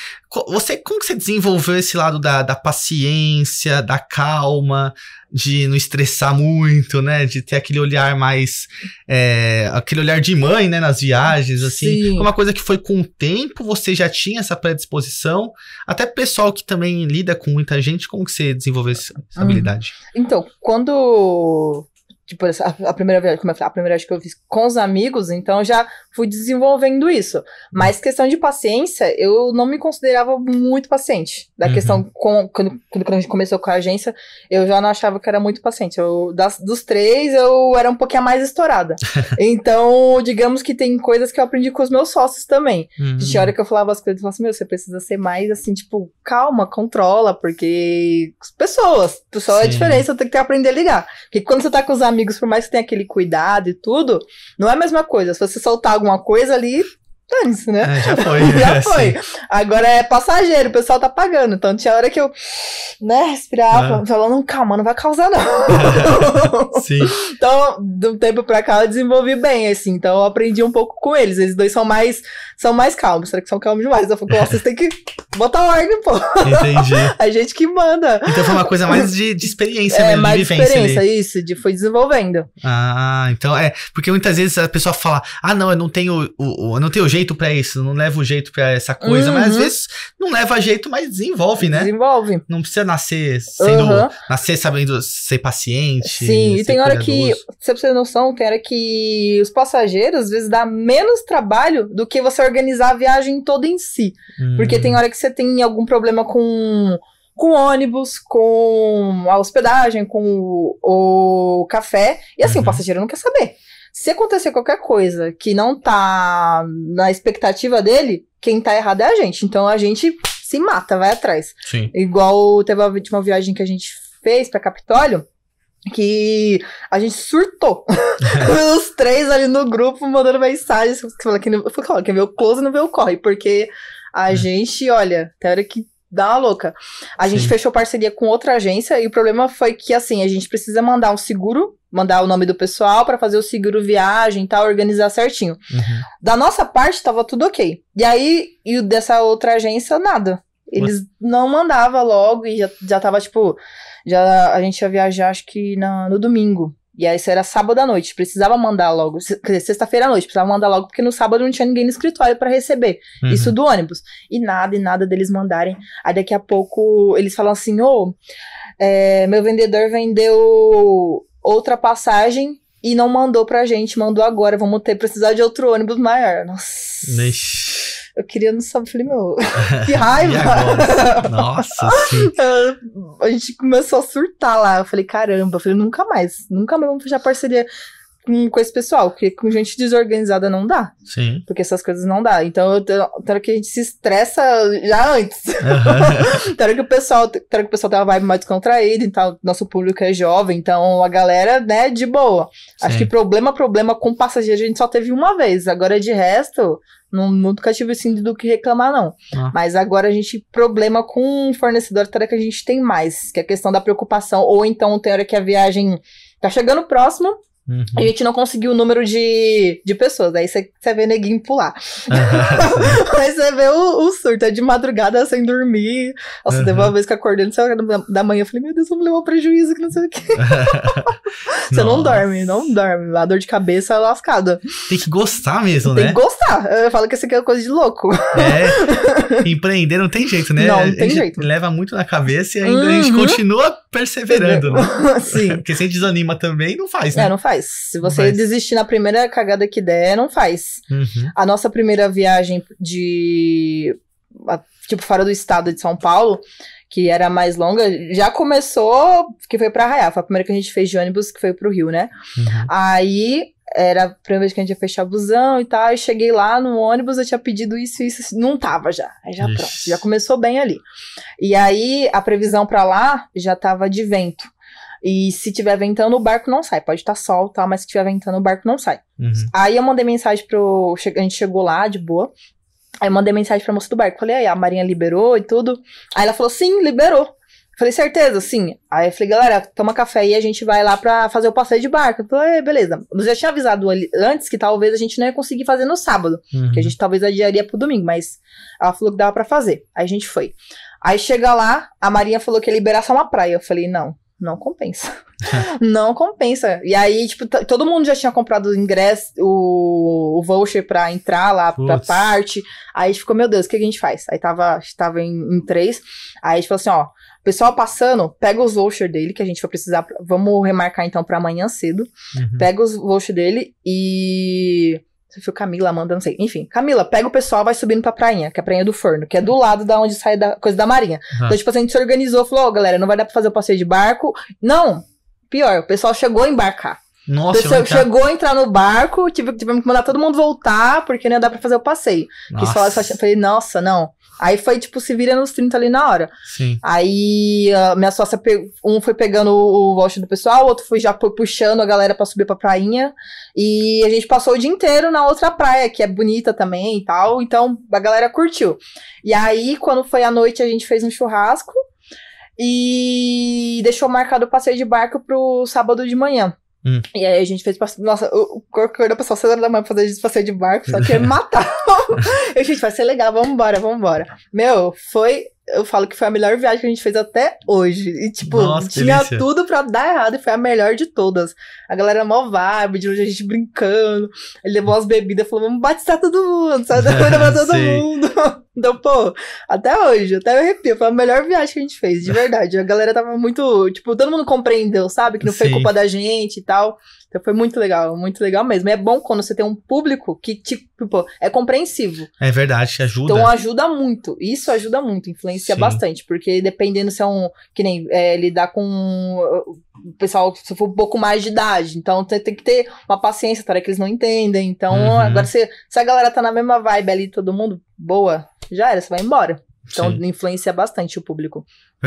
você como que você desenvolveu esse lado da, da paciência, da calma, de não estressar muito, né? De ter aquele olhar mais é, aquele olhar de mãe, né? Nas viagens, assim, Sim. uma coisa que foi com o tempo você já tinha essa predisposição. Até pessoal que também lida com muita gente, como que você desenvolveu essa uhum. habilidade? Então, quando Tipo, a, primeira vez, como é eu falei, a primeira vez que eu fiz com os amigos, então já fui desenvolvendo isso. Mas questão de paciência, eu não me considerava muito paciente. Da uhum. questão com quando, quando a gente começou com a agência, eu já não achava que era muito paciente. Eu, das, dos três, eu era um pouquinho mais estourada. então, digamos que tem coisas que eu aprendi com os meus sócios também. Uhum. hora que eu falava as coisas, eu falava assim, meu, você precisa ser mais assim, tipo, calma, controla, porque pessoas, pessoal é a diferença, tem que aprender a ligar. Porque quando você tá com os amigos, amigos, por mais que tenha aquele cuidado e tudo, não é a mesma coisa. Se você soltar alguma coisa ali, dane-se, né? É, já foi. Né? já foi. Agora é passageiro, o pessoal tá pagando. Então tinha hora que eu, né, respirava, ah. falando, calma, não vai causar, não. Sim. Então, de um tempo pra cá eu desenvolvi bem, assim. Então eu aprendi um pouco com eles. Eles dois são mais, são mais calmos. Será que são calmos demais? Eu falo, vocês têm que botar ordem, pô. Entendi. A gente que manda. Então foi uma coisa mais de, de experiência, é, mesmo, mais de vivência. Experiência, ali. isso, de foi desenvolvendo. Ah, então é. Porque muitas vezes a pessoa fala, ah, não, eu não tenho, eu não tenho jeito jeito para isso, não leva o jeito para essa coisa, uhum. mas às uhum. vezes não leva jeito, mas desenvolve, né? Desenvolve. Não precisa nascer sendo, uhum. nascer sabendo ser paciente. Sim, e tem hora que, você precisa ter noção, tem hora que os passageiros às vezes dá menos trabalho do que você organizar a viagem toda em si. Porque tem uhum. hora que você tem algum problema com com ônibus, com a hospedagem, com o, o café. E assim, uhum. o passageiro não quer saber. Se acontecer qualquer coisa que não tá na expectativa dele, quem tá errado é a gente. Então a gente se mata, vai atrás. Sim. Igual teve a última viagem que a gente fez para Capitólio que a gente surtou. Os três ali no grupo mandando mensagens. Falando que não, meu close e o close não meu o corre, porque a é. gente, olha, até hora que dá uma louca. A Sim. gente fechou parceria com outra agência e o problema foi que, assim, a gente precisa mandar um seguro mandar o nome do pessoal para fazer o seguro viagem e tal, organizar certinho. Uhum. Da nossa parte, tava tudo ok. E aí, e dessa outra agência, nada. Eles não mandavam logo e já, já tava, tipo, já a gente ia viajar, acho que na, no domingo. E aí, isso era sábado à noite, precisava mandar logo, sexta-feira à noite, precisava mandar logo, porque no sábado não tinha ninguém no escritório para receber. Uhum. Isso do ônibus. E nada, e nada deles mandarem. Aí daqui a pouco eles falam assim: ô, oh, é, meu vendedor vendeu outra passagem e não mandou pra gente, mandou agora. Vamos ter precisar de outro ônibus maior. Nossa. Eu queria não saber, falei, meu, que raiva! Nossa, sim. A gente começou a surtar lá. Eu falei, caramba, eu falei, nunca mais, nunca mais vamos fechar parceria com, com esse pessoal, porque com gente desorganizada não dá. Sim. Porque essas coisas não dá. Então, eu que a gente se estressa já antes. Uhum. que o pessoal, que o pessoal tem uma vibe mais descontraída, então nosso público é jovem, então a galera, né, de boa. Sim. Acho que problema, problema com passageiro a gente só teve uma vez. Agora, de resto, não, nunca tive o assim do que reclamar, não. Ah. Mas agora a gente problema com um fornecedor até que a gente tem mais, que é a questão da preocupação, ou então tem hora que a viagem tá chegando próximo, Uhum. A gente não conseguiu o número de, de pessoas, daí você vê neguinho pular. Aí você vê o, o, surto, é de madrugada sem dormir. Nossa, uhum. teve uma vez que eu acordei no céu da manhã, eu falei, meu Deus, vamos levar um prejuízo que não sei o quê. você não dorme, não dorme. A dor de cabeça é lascada. Tem que gostar mesmo, tem né? Tem que gostar. Eu falo que isso aqui é coisa de louco. É. Empreender não tem jeito, né? Não, não tem jeito. Leva muito na cabeça e ainda uhum. a gente uhum. continua perseverando, né? Sim. Porque se desanima também, não faz, é, né? É, não faz. Se você faz. desistir na primeira cagada que der, não faz. Uhum. A nossa primeira viagem de. Tipo, fora do estado de São Paulo, que era mais longa, já começou, que foi pra Arraiá. Foi a primeira que a gente fez de ônibus, que foi pro Rio, né? Uhum. Aí era a primeira vez que a gente ia fechar busão e tal. Eu cheguei lá no ônibus, eu tinha pedido isso e isso, Não tava já. Aí já Ixi. pronto, já começou bem ali. E aí a previsão para lá já tava de vento. E se tiver ventando, o barco não sai. Pode estar tá sol tal, tá, mas se tiver ventando, o barco não sai. Uhum. Aí eu mandei mensagem pro. A gente chegou lá de boa. Aí eu mandei mensagem pra moça do barco. Falei, aí a Marinha liberou e tudo. Aí ela falou, sim, liberou. Falei, certeza, sim. Aí eu falei, galera, toma café e a gente vai lá pra fazer o passeio de barco. É, eu falei, beleza. Mas já tinha avisado antes que talvez a gente não ia conseguir fazer no sábado. Uhum. Que a gente talvez adiaria pro domingo, mas ela falou que dava pra fazer. Aí a gente foi. Aí chega lá, a Marinha falou que ia liberar só uma praia. Eu falei, não, não compensa. não compensa. E aí, tipo, todo mundo já tinha comprado o ingresso, o, o voucher pra entrar lá Puts. pra parte. Aí a gente ficou, meu Deus, o que, a gente faz? Aí tava, tava em, em três. Aí a gente falou assim, ó, o pessoal passando, pega os voucher dele, que a gente vai precisar. Vamos remarcar então para amanhã cedo. Uhum. Pega os voucher dele e se foi Camila, Amanda, não sei. Enfim, Camila, pega o pessoal, vai subindo pra prainha, que é a prainha do forno, que é do lado da onde sai da coisa da marinha. Uhum. Então, tipo assim, a gente se organizou, falou, oh, galera, não vai dar pra fazer o passeio de barco. Não, pior, o pessoal chegou a embarcar. Nossa, o pessoal chegou a entrar no barco, tive, tivemos que mandar todo mundo voltar, porque não ia dar pra fazer o passeio. Nossa. Que só, só, falei, nossa, não. Aí foi, tipo, se vira nos 30 ali na hora. Sim. Aí a ah, minha sócia, um foi pegando o voucher do pessoal, o outro foi já puxando a galera para subir pra prainha. E a gente passou o dia inteiro na outra praia, que é bonita também e tal. Então a galera curtiu. E aí, quando foi à noite, a gente fez um churrasco e deixou marcado o passeio de barco pro sábado de manhã. Hum. E aí a gente fez passeio. Nossa, o corpo acordou pessoal 6 horas da manhã pra fazer gente passeio de barco, só que ia matar. e a gente vai ser legal, vambora, vambora. Meu, foi. Eu falo que foi a melhor viagem que a gente fez até hoje. E, tipo, Nossa, tinha delícia. tudo pra dar errado e foi a melhor de todas. A galera mó vibe, de longe a gente brincando. Ele levou as bebidas, falou, vamos batizar todo mundo, sabe? É, pra todo mundo. Então, pô, até hoje, até eu arrepio. Foi a melhor viagem que a gente fez, de verdade. A galera tava muito, tipo, todo mundo compreendeu, sabe? Que não foi culpa da gente e tal. Então foi muito legal, muito legal mesmo. E é bom quando você tem um público que, tipo, é compreensivo. É verdade, ajuda. Então ajuda muito. Isso ajuda muito, influencia Sim. bastante. Porque dependendo se é um. Que nem é, lidar com o pessoal, se for um pouco mais de idade. Então você tem que ter uma paciência, para tá? que eles não entendem. Então, uhum. agora se, se a galera tá na mesma vibe ali, todo mundo boa, já era, você vai embora. Então Sim. influencia bastante o público.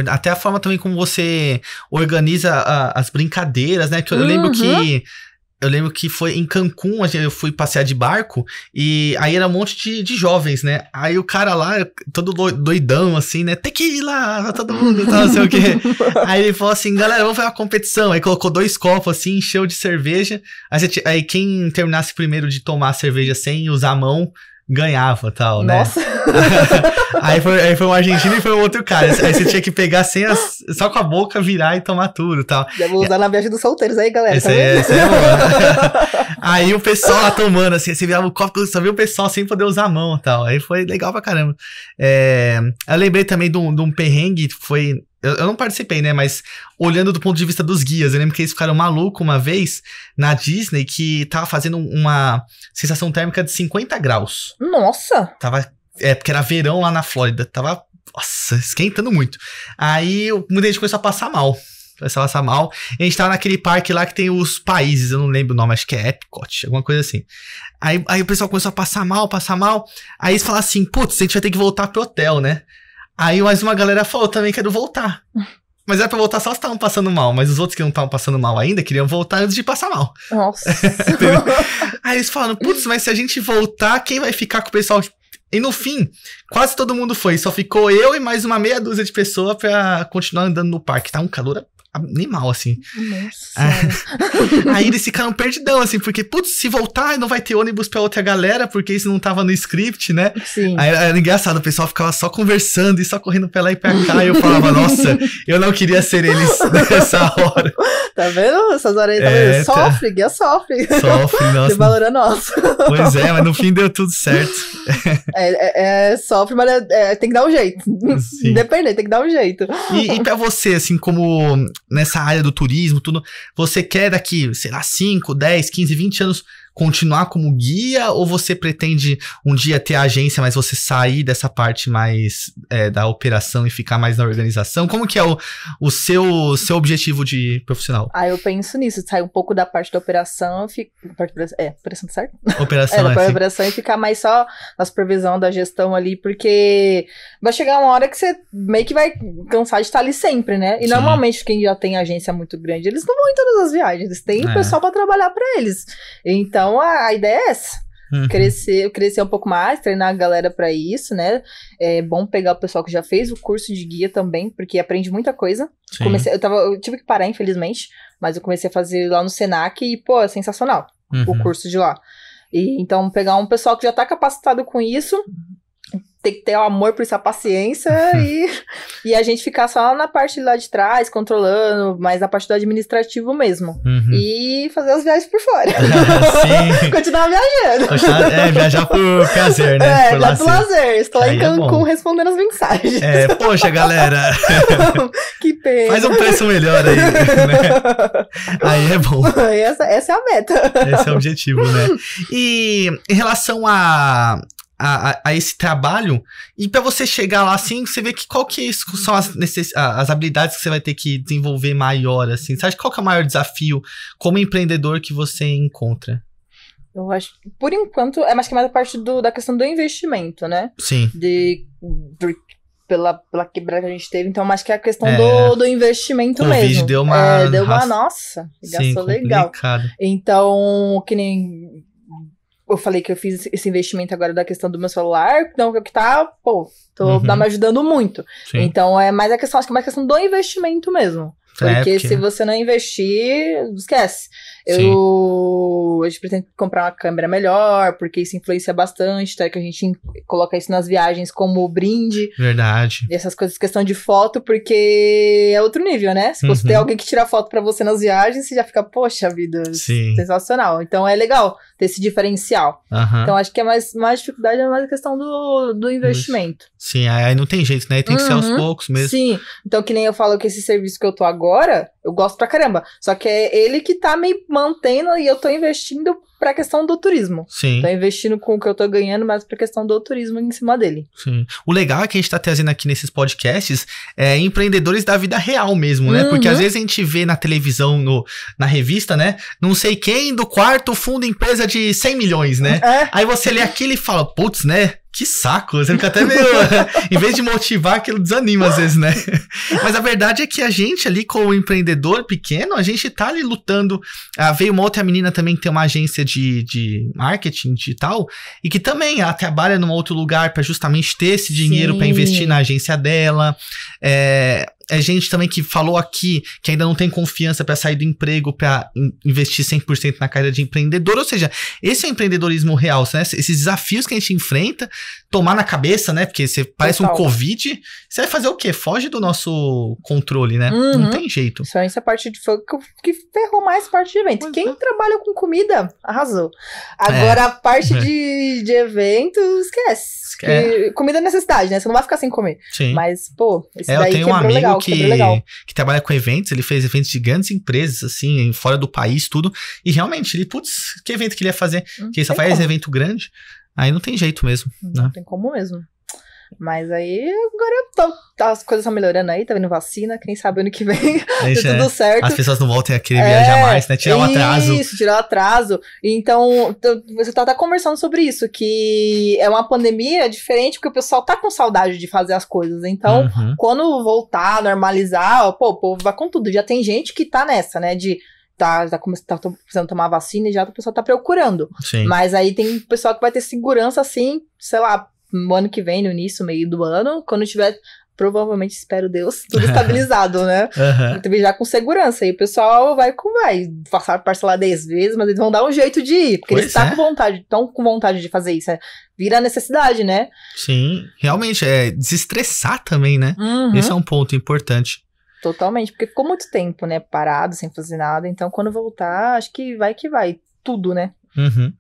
Até a forma também como você organiza a, as brincadeiras, né? Que eu uhum. lembro que uhum. eu lembro que foi em Cancún, eu fui passear de barco, e aí era um monte de, de jovens, né? Aí o cara lá, todo doidão, assim, né? Tequila, tá todo mundo, tal, não sei o quê. Aí ele falou assim, galera, vamos fazer uma competição. Aí colocou dois copos, assim, encheu de cerveja. Aí, aí quem terminasse primeiro de tomar a cerveja sem usar a mão, ganhava tal, né? Nossa. né? aí, foi, aí foi um argentino e foi um outro cara. Aí você tinha que pegar sem as, só com a boca, virar e tomar tudo tal. Já vou usar na viagem dos solteiros aí, galera. Esse tá é, esse é aí o pessoal lá tomando, assim, você virava o copo, só via o pessoal sem poder usar a mão tal. Aí foi legal pra caramba. É, eu lembrei também de um, de um perrengue, foi eu, eu, não participei, né? Mas olhando do ponto de vista dos guias, eu lembro que eles ficaram malucos uma vez na Disney que tava fazendo uma sensação térmica de 50 graus. Nossa! Tava. É, porque era verão lá na Flórida. Tava. Nossa, esquentando muito. Aí muita gente começou a passar mal. Começou a passar mal. E a gente tava naquele parque lá que tem os países, eu não lembro o nome, acho que é Epcot, alguma coisa assim. Aí, aí o pessoal começou a passar mal, passar mal. Aí eles falaram assim: putz, a gente vai ter que voltar pro hotel, né? Aí mais uma galera falou, também quero voltar. Mas era pra voltar só se estavam passando mal, mas os outros que não estavam passando mal ainda queriam voltar antes de passar mal. Nossa. Aí eles falaram, putz, mas se a gente voltar, quem vai ficar com o pessoal? E no fim, quase todo mundo foi, só ficou eu e mais uma meia dúzia de pessoas pra continuar andando no parque. Tá um calor animal, assim. Nossa. É. Aí eles ficaram perdidão, assim, porque, putz, se voltar, não vai ter ônibus pra outra galera, porque isso não tava no script, né? Sim. Aí era engraçado, o pessoal ficava só conversando e só correndo pra lá e pra cá. e eu falava, nossa, eu não queria ser eles nessa hora. Tá vendo? Essas horas aí é, tá vendo? Sofre, guia sofre. Sofre, nossa. De valor é nosso. Pois é, mas no fim deu tudo certo. É, é, é sofre, mas é, é, tem que dar um jeito. Sim. Independente, tem que dar um jeito. E, e pra você, assim, como nessa área do turismo, tudo. Você quer daqui, sei lá, 5, 10, 15, 20 anos continuar como guia ou você pretende um dia ter a agência, mas você sair dessa parte mais é, da operação e ficar mais na organização? Como que é o, o seu, seu objetivo de profissional? Ah, eu penso nisso, sair um pouco da parte da operação, fico, parte, é, operação certo? Operação, é, da é, operação e ficar mais só na supervisão da gestão ali, porque vai chegar uma hora que você meio que vai cansar de estar ali sempre, né? E Sim. normalmente quem já tem agência muito grande, eles não vão em todas as viagens, eles têm é. pessoal para trabalhar para eles. Então, então a, a ideia é essa. Uhum. Crescer, crescer um pouco mais, treinar a galera para isso, né? É bom pegar o pessoal que já fez o curso de guia também, porque aprende muita coisa. Sim. Comecei, eu, tava, eu tive que parar, infelizmente, mas eu comecei a fazer lá no Senac e, pô, é sensacional uhum. o curso de lá. E, então, pegar um pessoal que já tá capacitado com isso tem que ter o amor por isso, a paciência e, e a gente ficar só na parte lá de trás, controlando, mas na parte do administrativo mesmo. Uhum. E fazer as viagens por fora. Sim. Continuar viajando. é, viajar por prazer, né? É, por lazer. lazer. Estou aí em Cancún é respondendo as mensagens. É, poxa, galera. que pena. Faz um preço melhor aí. Né? Aí é bom. Essa, essa é a meta. Esse é o objetivo, né? E em relação a a, a, esse trabalho. E para você chegar lá assim, você vê que qual que é são as, necess... as habilidades que você vai ter que desenvolver maior, assim. Você acha qual que é o maior desafio como empreendedor que você encontra? Eu acho, por enquanto, é mais que mais a parte do, da questão do investimento, né? Sim. De, pela, pela quebrada que a gente teve, então, mais que é a questão é, do, do investimento mesmo. deu uma... É, deu uma, nossa, gastou legal. Então, que nem eu falei que eu fiz esse investimento agora da questão do meu celular, então que tá, pô, tô uhum. tá me ajudando muito. Sim. Então é mais a questão, acho que é mais a questão do investimento mesmo. É, porque, é, porque se você não investir, esquece. Eu, a gente pretende comprar uma câmera melhor, porque isso influencia bastante, tá? Que a gente coloca isso nas viagens como brinde. Verdade. E essas coisas, questão de foto, porque é outro nível, né? Se você uhum. tem alguém que tira foto para você nas viagens, você já fica, poxa vida, Sim. sensacional. Então é legal ter esse diferencial. Uhum. Então acho que é mais, mais dificuldade, é mais a questão do, do investimento. Sim, aí não tem jeito, né? Tem que ser aos uhum. poucos mesmo. Sim, então que nem eu falo que esse serviço que eu tô agora, eu gosto pra caramba. Só que é ele que tá meio mantendo e eu tô investindo para a questão do turismo. Sim. Tô investindo com o que eu tô ganhando, mas para a questão do turismo em cima dele. Sim. O legal é que a gente tá trazendo aqui nesses podcasts é empreendedores da vida real mesmo, né? Uhum. Porque às uhum. vezes a gente vê na televisão, no, na revista, né? Não sei quem do quarto fundo empresa de 100 milhões, né? É. Aí você lê aquilo e fala, putz, né? que saco, você fica até meio. em vez de motivar, aquilo desanima às vezes, né? Mas a verdade é que a gente ali, como empreendedor pequeno, a gente tá ali lutando. Ah, veio uma outra menina também que tem uma agência de, de marketing digital e que também ela trabalha num outro lugar para justamente ter esse dinheiro para investir na agência dela. É, é gente também que falou aqui que ainda não tem confiança para sair do emprego, para investir 100% na carreira de empreendedor. Ou seja, esse é o empreendedorismo real, né? Esses desafios que a gente enfrenta, tomar na cabeça, né? Porque você parece Total. um Covid, você vai fazer o quê? Foge do nosso controle, né? Uhum. Não tem jeito. Isso aí, essa é parte de foi que ferrou mais parte de evento. Quem é. trabalha com comida, arrasou. É. Agora, é. a parte de, de evento, esquece é. comida é necessidade, né? Você não vai ficar sem comer. Sim. Mas, pô, esse é, daí eu tenho um amigo legal, que, que trabalha com eventos, ele fez eventos de grandes empresas, assim, fora do país, tudo. E realmente, ele, putz, que evento que ele ia fazer? Não que ele só faz como. evento grande. Aí não tem jeito mesmo. Não né? tem como mesmo. Mas aí agora tô, tá, tá, as coisas estão melhorando aí, tá vendo vacina, quem sabe ano que vem tá Deixa, é. tudo certo. As pessoas não voltem a querer é, viajar mais, né? Tirar o um atraso. Isso, tirar o atraso. Então, você tá, tá conversando sobre isso, que é uma pandemia diferente, porque o pessoal tá com saudade de fazer as coisas. Então, uhum. quando voltar, normalizar, pô, o povo vai com tudo. Já tem gente que tá nessa, né? De tá, tá, começando, tá precisando tomar vacina e já o pessoal tá procurando. Sim. Mas aí tem pessoal que vai ter segurança, assim, sei lá, no ano que vem, no início, meio do ano, quando tiver provavelmente, espero Deus, tudo estabilizado, né? Uhum. Então, já com segurança. E o pessoal vai com vai, passar parcelar 10 vezes, mas eles vão dar um jeito de ir, porque pois eles estão é. com vontade, estão com vontade de fazer isso. É, vira necessidade, né? Sim, realmente, é desestressar também, né? Uhum. Esse é um ponto importante. Totalmente, porque ficou muito tempo, né, parado, sem fazer nada. Então, quando voltar, acho que vai que vai, tudo, né? Uhum.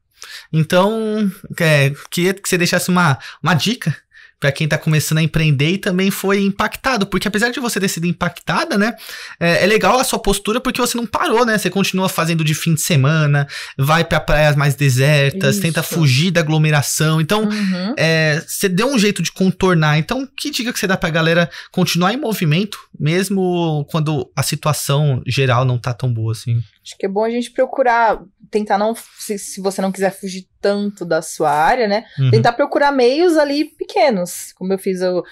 Então, é, queria que você deixasse uma, uma dica para quem está começando a empreender e também foi impactado, porque apesar de você ter sido impactada, né, é, é, legal a sua postura porque você não parou, né, você continua fazendo de fim de semana, vai para praias mais desertas, Isso. tenta fugir da aglomeração, então uhum. é, você deu um jeito de contornar, então que dica que você dá para a galera continuar em movimento, mesmo quando a situação geral não está tão boa assim? Acho que é bom a gente procurar, tentar não, se, se você não quiser fugir tanto da sua área, né? Uhum. Tentar procurar meios ali pequenos, como eu fiz eu,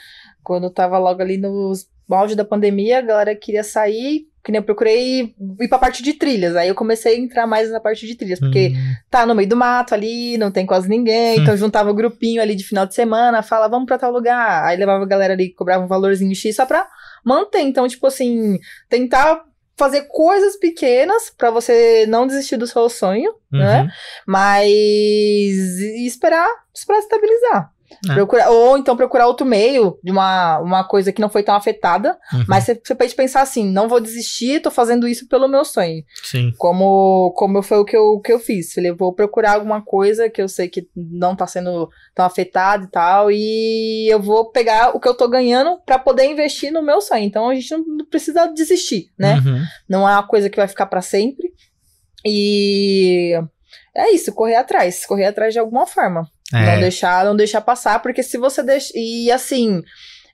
quando eu tava logo ali no auge da pandemia, a galera queria sair, que nem eu procurei ir pra parte de trilhas. Aí eu comecei a entrar mais na parte de trilhas, porque uhum. tá no meio do mato ali, não tem quase ninguém, uhum. então hum. juntava o um grupinho ali de final de semana, fala, vamos pra tal lugar. Aí levava a galera ali, cobrava um valorzinho X só pra manter. Então, tipo assim, tentar fazer coisas pequenas para você não desistir do seu sonho, né? uhum. né? Mas e esperar, esperar estabilizar. É. ou então procurar outro meio de uma, uma coisa que não foi tão afetada. Uhum. Mas você, você pode pensar assim: não vou desistir, tô fazendo isso pelo meu sonho. Sim. Como, como foi o que eu, que eu fiz. Falei, vou procurar alguma coisa que eu sei que não tá sendo tão afetada e tal. E eu vou pegar o que eu tô ganhando para poder investir no meu sonho. Então a gente não precisa desistir, né? Uhum. Não é uma coisa que vai ficar para sempre. E é isso, correr atrás, correr atrás de alguma forma. É. Não deixar, não deixar passar, porque se você deixa. E assim,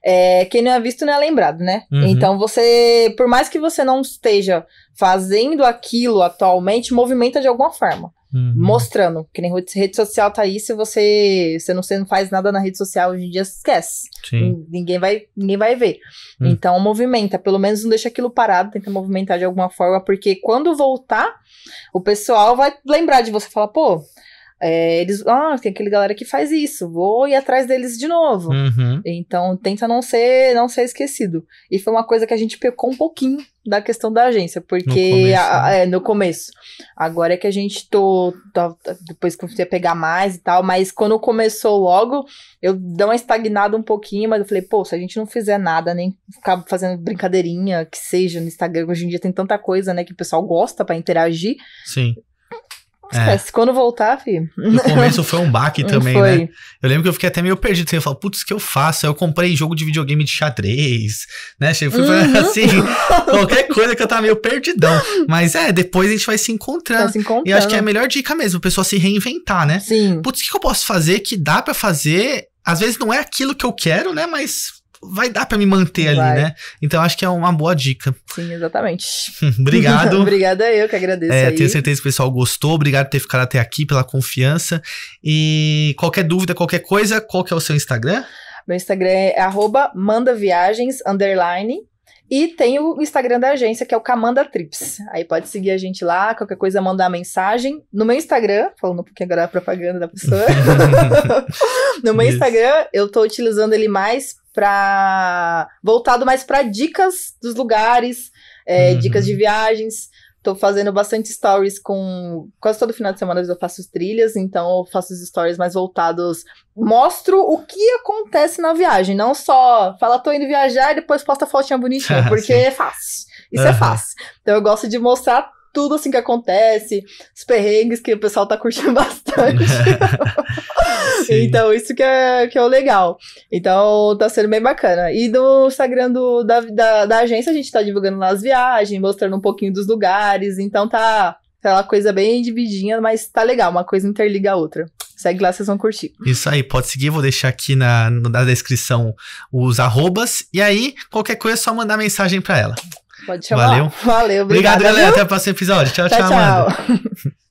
é, quem não é visto não é lembrado, né? Uhum. Então você, por mais que você não esteja fazendo aquilo atualmente, movimenta de alguma forma. Uhum. Mostrando, que nem rede social tá aí, se você, você não, você não faz nada na rede social hoje em dia, esquece. Sim. Ninguém vai, ninguém vai ver. Uhum. Então movimenta, pelo menos não deixa aquilo parado, tenta movimentar de alguma forma, porque quando voltar, o pessoal vai lembrar de você, falar, pô, é, eles, ah, tem aquele galera que faz isso, vou ir atrás deles de novo. Uhum. Então tenta não ser, não ser esquecido. E foi uma coisa que a gente pecou um pouquinho da questão da agência, porque no começo, a, né? é, no começo. agora é que a gente tô, tô depois comecei a pegar mais e tal, mas quando começou logo, eu dei uma estagnada um pouquinho, mas eu falei, pô, se a gente não fizer nada, nem ficar fazendo brincadeirinha que seja no Instagram, hoje em dia tem tanta coisa, né, que o pessoal gosta para interagir. Sim é. Esquece, é. quando voltar, filho. No começo foi um baque também, né? foi. né? Eu lembro que eu fiquei até meio perdido. Assim, eu falo, putz, o que eu faço? Aí eu comprei jogo de videogame de xadrez, né? fui uhum. assim, qualquer coisa que eu tava meio perdidão. Mas é, depois a gente vai se encontrando. Tá se encontrando. E acho que é a melhor dica mesmo, a pessoa se reinventar, né? Sim. Putz, o que eu posso fazer que dá para fazer? Às vezes não é aquilo que eu quero, né? Mas vai dar para me manter vai. ali, né? Então acho que é uma boa dica. Sim, exatamente. Obrigado. Obrigada eu que agradeço. É, tenho certeza que o pessoal gostou. Obrigado por ter ficado até aqui pela confiança. E qualquer dúvida, qualquer coisa, qual que é o seu Instagram? Meu Instagram é mandaviagens, underline. E tem o Instagram da agência, que é o Camanda Trips. Aí pode seguir a gente lá, qualquer coisa, mandar mensagem. No meu Instagram, falando um pouquinho agora da propaganda da pessoa. no meu Isso. Instagram, eu tô utilizando ele mais para voltado mais para dicas dos lugares, é, uhum. dicas de viagens. Tô fazendo bastante stories com. Quase todo final de semana eu faço trilhas, então eu faço os stories mais voltados. Mostro o que acontece na viagem, não só fala, tô indo viajar e depois posta fotinha bonitinha, porque é fácil. Isso é uhum. é fácil. Então eu gosto de mostrar tudo assim que acontece, os perrengues que o pessoal tá curtindo bastante. então, isso que é, que é o legal. Então, tá sendo bem bacana. E no Instagram do, da, da, da agência, a gente tá divulgando lá as viagens, mostrando um pouquinho dos lugares. Então, tá aquela tá coisa bem dividinha, mas tá legal, uma coisa interliga a outra. Segue lá, vocês vão curtir. Isso aí, pode seguir, vou deixar aqui na, na descrição os arrobas. E aí, qualquer coisa é só mandar mensagem para ela. Pode chamar. Valeu. Valeu, obrigado. Obrigado, galera. Viu? Até o próximo episódio. Tchau, tchau. tchau.